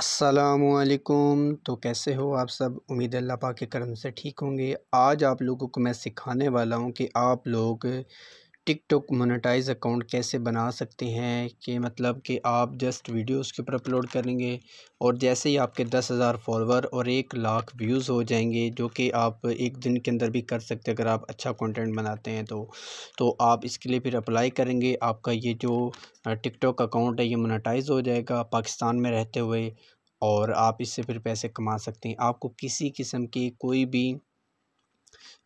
असलकुम तो कैसे हो आप सब उम्मीद अल्लाह पाक के करम से ठीक होंगे आज आप लोगों को मैं सिखाने वाला हूँ कि आप लोग टिकटॉक मोनेटाइज अकाउंट कैसे बना सकते हैं कि मतलब कि आप जस्ट वीडियो उसके ऊपर अपलोड करेंगे और जैसे ही आपके दस हज़ार फॉलोवर और एक लाख व्यूज़ हो जाएंगे जो कि आप एक दिन के अंदर भी कर सकते हैं अगर आप अच्छा कंटेंट बनाते हैं तो तो आप इसके लिए फिर अप्लाई करेंगे आपका ये जो टिकटॉक अकाउंट है ये मोनेटाइज हो जाएगा पाकिस्तान में रहते हुए और आप इससे फिर पैसे कमा सकते हैं आपको किसी किस्म की कोई भी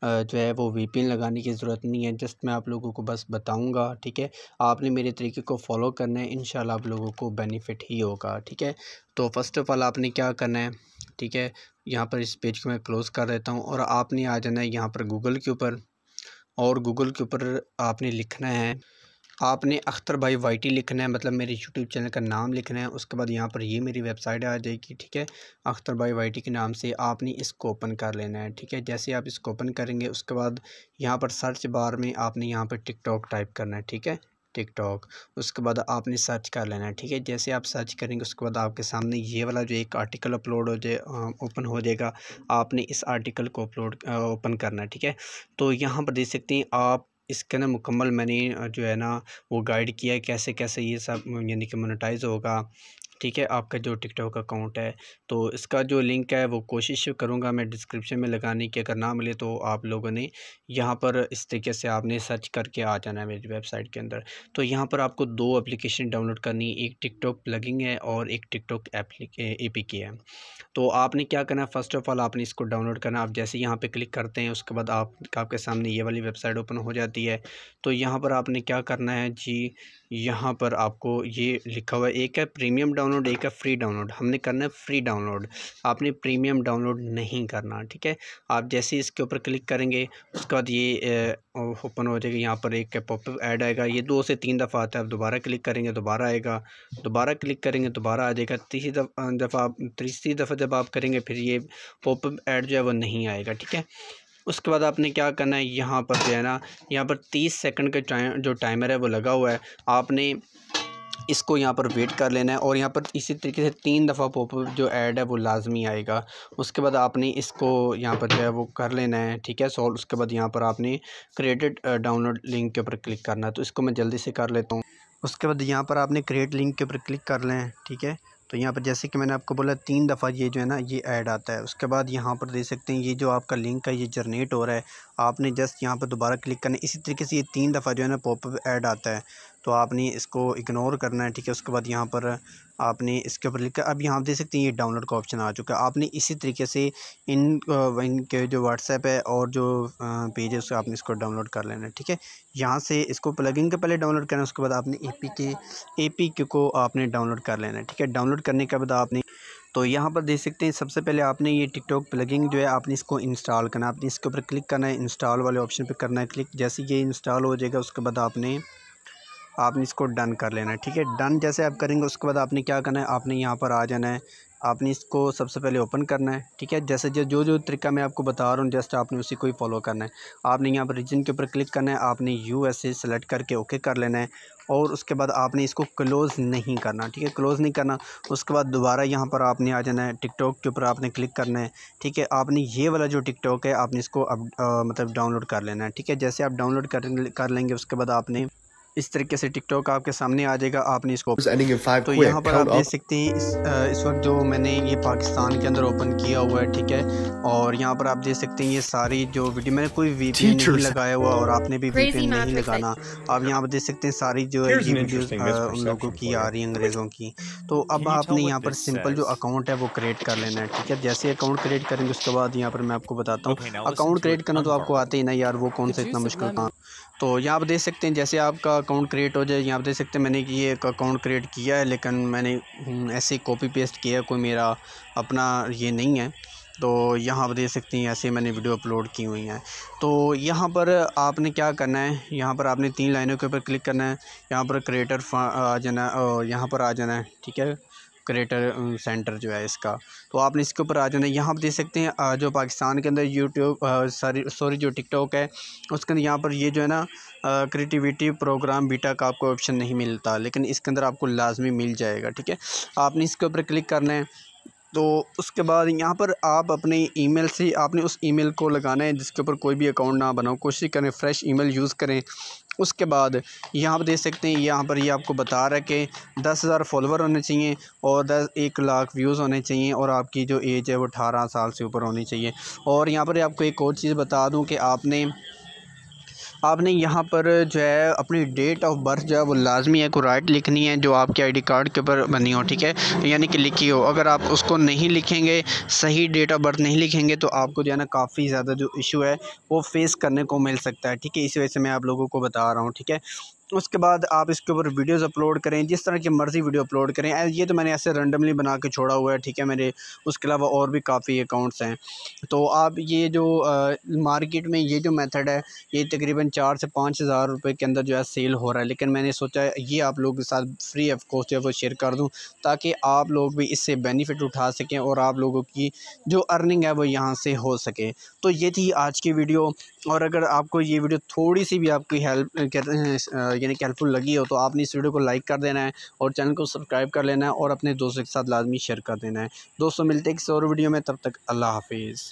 जो है वो वी लगाने की ज़रूरत नहीं है जस्ट मैं आप लोगों को बस बताऊँगा ठीक है आपने मेरे तरीके को फॉलो करना है इन आप लोगों को बेनिफिट ही होगा ठीक है तो फ़र्स्ट ऑफ़ ऑल आपने क्या करना है ठीक है यहाँ पर इस पेज को मैं क्लोज़ कर देता हूँ और आपने आ जाना है यहाँ पर गूगल के ऊपर और गूगल के ऊपर आपने लिखना है आपने अख्तर भाई वाईटी लिखना है मतलब मेरे यूट्यूब चैनल का नाम लिखना है उसके बाद यहाँ पर ये मेरी वेबसाइट आ जाएगी ठीक है अख्तर भाई वाईटी के नाम से आपने इसको ओपन कर लेना है ठीक है जैसे आप इसको ओपन करेंगे उसके बाद यहाँ पर सर्च बार में आपने यहाँ पर टिकटॉक टाइप करना है ठीक है टिकटॉक उसके बाद आपने सर्च कर लेना है ठीक है जैसे आप सर्च करेंगे उसके बाद आपके सामने ये वाला जो एक आर्टिकल अपलोड हो जाए ओपन हो जाएगा आपने इस आर्टिकल को अपलोड ओपन करना है ठीक है तो यहाँ पर देख सकते हैं आप इसका ना मुकम्मल मैंने जो है ना वो गाइड किया है कैसे कैसे ये सब यानी कि मोनेटाइज़ होगा ठीक है आपका जो टिकटॉक अकाउंट है तो इसका जो लिंक है वो कोशिश करूँगा मैं डिस्क्रिप्शन में लगाने की अगर ना मिले तो आप लोगों ने यहाँ पर इस तरीके से आपने सर्च करके आ जाना है मेरी वेबसाइट के अंदर तो यहाँ पर आपको दो एप्लीकेशन डाउनलोड करनी एक टिकटॉक प्लगिंग है और एक टिकटॉक पी के है तो आपने क्या करना है फर्स्ट ऑफ ऑल आपने इसको डाउनलोड करना आप जैसे यहाँ पर क्लिक करते हैं उसके बाद आप आपके सामने ये वाली वेबसाइट ओपन हो जाती है तो यहाँ पर आपने क्या करना है जी यहाँ पर आपको ये लिखा हुआ है एक है प्रीमियम डाउनलोड डाउनलोड एक है फ्री डाउनलोड हमने करना है फ्री डाउनलोड आपने प्रीमियम डाउनलोड नहीं करना ठीक है आप जैसे इसके ऊपर क्लिक करेंगे उसके बाद ये ओपन हो जाएगा यहाँ पर एक पॉपअप ऐड आएगा ये दो से तीन दफ़ा आता है आप दोबारा क्लिक करेंगे दोबारा आएगा दोबारा क्लिक करेंगे दोबारा आ जाएगा तीसरी दफ़ा आप तीसरी दफ़ा जब आप करेंगे फिर ये पॉपअप ऐड जो है वो नहीं आएगा ठीक है उसके बाद आपने क्या करना है यहाँ पर जो है ना यहाँ पर तीस सेकंड का जो टाइमर है वो लगा हुआ है आपने इसको यहाँ पर वेट कर लेना है और यहाँ पर इसी तरीके से तीन दफ़ा पॉपअप जो ऐड है वो लाजमी आएगा उसके बाद आपने इसको यहाँ पर जो है वो कर लेना है ठीक है सॉल्व उसके बाद यहाँ पर आपने क्रिएटेड डाउनलोड लिंक के ऊपर क्लिक करना है तो इसको मैं जल्दी से कर लेता हूँ उसके बाद यहाँ पर आपने क्रिएट लिंक के ऊपर क्लिक कर लें ठीक है तो यहाँ पर जैसे कि मैंने आपको बोला तीन दफ़ा ये जो है ना ये ऐड आता है उसके बाद यहाँ पर देख सकते हैं ये जो आपका लिंक है ये जनरेट हो रहा है आपने जस्ट यहाँ पर दोबारा क्लिक करना है इसी तरीके से ये तीन दफ़ा जो है ना पॉपअप ऐड आता है तो आपने इसको इग्नोर करना है ठीक है उसके बाद यहाँ पर आपने इसके ऊपर लिखा अब यहाँ आप देख सकते हैं ये डाउनलोड का ऑप्शन आ चुका है आपने इसी तरीके से इन इनके जो व्हाट्सएप है और जो पेज है आपने इसको डाउनलोड कर लेना है ठीक है यहाँ से इसको प्लगिंग के पहले डाउनलोड करना है उसके बाद आपने ए पी के ए पी के को आपने डाउनलोड कर लेना है ठीक है डाउनलोड करने के बाद आपने तो यहाँ पर देख सकते हैं सबसे पहले आपने ये टिकटॉक प्लगिंग जो है आपने इसको इंस्टॉल करना है आपने इसके ऊपर क्लिक करना है इंस्टॉल वाले ऑप्शन पर करना है क्लिक जैसे ये इंस्टॉल हो जाएगा उसके बाद आपने आपने इसको डन कर लेना है ठीक है डन जैसे आप करेंगे उसके बाद आपने क्या करना है आपने यहाँ पर आ जाना है आपने इसको सबसे पहले ओपन करना है ठीक है जैसे जो जो जो तरीका मैं आपको बता रहा हूँ जस्ट आपने उसी को ही फॉलो करना है आपने यहाँ पर रीजन के ऊपर क्लिक करना है आपने यू एस ए सेलेक्ट करके ओके कर लेना है और उसके बाद आपने इसको क्लोज़ नहीं करना ठीक है क्लोज़ नहीं करना उसके बाद दोबारा यहाँ पर आपने आ जाना है टिकटॉक के ऊपर आपने क्लिक करना है ठीक है आपने ये वाला जो टिकटॉक है आपने इसको अब मतलब डाउनलोड कर लेना है ठीक है जैसे आप डाउनलोड कर लेंगे उसके बाद आपने इस तरीके से टिकटॉक आपके सामने आ जाएगा आपने इसको तो यहाँ पर आप देख सकते हैं इस, इस वक्त जो मैंने ये पाकिस्तान के अंदर ओपन किया हुआ है ठीक है और यहाँ पर आप देख सकते हैं ये सारी जो वीडियो मैंने कोई वी नहीं लगाया हुआ और आपने भी वी नहीं लगाना आप यहाँ पर देख सकते हैं सारी जो है ये उन लोगों की आ रही है अंग्रेज़ों की तो अब आपने यहाँ पर सिंपल जो अकाउंट है वो क्रिएट कर लेना है ठीक है जैसे अकाउंट क्रिएट करेंगे उसके बाद यहाँ पर मैं आपको बताता हूँ अकाउंट क्रिएट करना तो आपको आते ही ना यार वो कौन सा इतना मुश्किल काम तो यहाँ आप देख सकते हैं जैसे आपका अकाउंट क्रिएट हो जाए यहाँ आप देख सकते हैं मैंने ये एक अकाउंट क्रिएट किया है लेकिन मैंने हम्म, ऐसे कॉपी पेस्ट किया है कोई मेरा अपना ये नहीं है तो यहाँ आप देख सकते हैं ऐसे मैंने वीडियो अपलोड की हुई हैं तो यहाँ पर आपने क्या करना है यहाँ पर आपने तीन लाइनों के ऊपर क्लिक करना है यहाँ पर क्रिएटर आ जाना है यहाँ पर आ जाना है ठीक है क्रिएटर सेंटर uh, जो है इसका तो आपने इसके ऊपर आ जाना है यहाँ पर देख सकते हैं जो पाकिस्तान के अंदर यूट्यूब सॉरी सॉरी जो टिकटॉक है उसके अंदर यहाँ पर ये जो है ना क्रिएटिविटी प्रोग्राम बीटा का आपको ऑप्शन नहीं मिलता लेकिन इसके अंदर आपको लाजमी मिल जाएगा ठीक है आपने इसके ऊपर क्लिक करना है तो उसके बाद यहाँ पर आप अपने ईमेल से आपने उस ईमेल को लगाना है जिसके ऊपर कोई भी अकाउंट ना बनाओ कोशिश करें फ़्रेश ईमेल यूज़ करें उसके बाद यहाँ पर देख सकते हैं यहाँ पर ये यह आपको बता रहा है कि दस हज़ार फॉलोवर होने चाहिए और दस एक लाख व्यूज़ होने चाहिए और आपकी जो एज है वो अठारह साल से ऊपर होनी चाहिए और यहाँ पर आपको एक और चीज़ बता दूँ कि आपने आपने यहाँ पर जो है अपनी डेट ऑफ बर्थ जो है वो लाजमी है को राइट लिखनी है जो आपके आईडी कार्ड के ऊपर बनी हो ठीक है यानी कि लिखी हो अगर आप उसको नहीं लिखेंगे सही डेट ऑफ बर्थ नहीं लिखेंगे तो आपको जो है ना काफ़ी ज़्यादा जो इशू है वो फेस करने को मिल सकता है ठीक है इसी वजह से मैं आप लोगों को बता रहा हूँ ठीक है उसके बाद आप इसके ऊपर वीडियोस अपलोड करें जिस तरह की मर्ज़ी वीडियो अपलोड करें ये तो मैंने ऐसे रैंडमली बना के छोड़ा हुआ है ठीक है मेरे उसके अलावा और भी काफ़ी अकाउंट्स हैं तो आप ये जो आ, मार्केट में ये जो मेथड है ये तकरीबन चार से पाँच हज़ार रुपये के अंदर जो है सेल हो रहा है लेकिन मैंने सोचा ये आप लोगों के साथ फ्री ऑफ कॉस्ट जो है वो शेयर कर दूँ ताकि आप लोग भी इससे बेनिफिट उठा सकें और आप लोगों की जो अर्निंग है वो यहाँ से हो सके तो ये थी आज की वीडियो और अगर आपको ये वीडियो थोड़ी सी भी आपकी हेल्प कहते हैं यानी कि हेल्पफुल लगी हो तो आपने इस वीडियो को लाइक कर देना है और चैनल को सब्सक्राइब कर लेना है और अपने दोस्तों के साथ लाजमी शेयर कर देना है दोस्तों मिलते हैं किसी और वीडियो में तब तक अल्लाह हाफिज़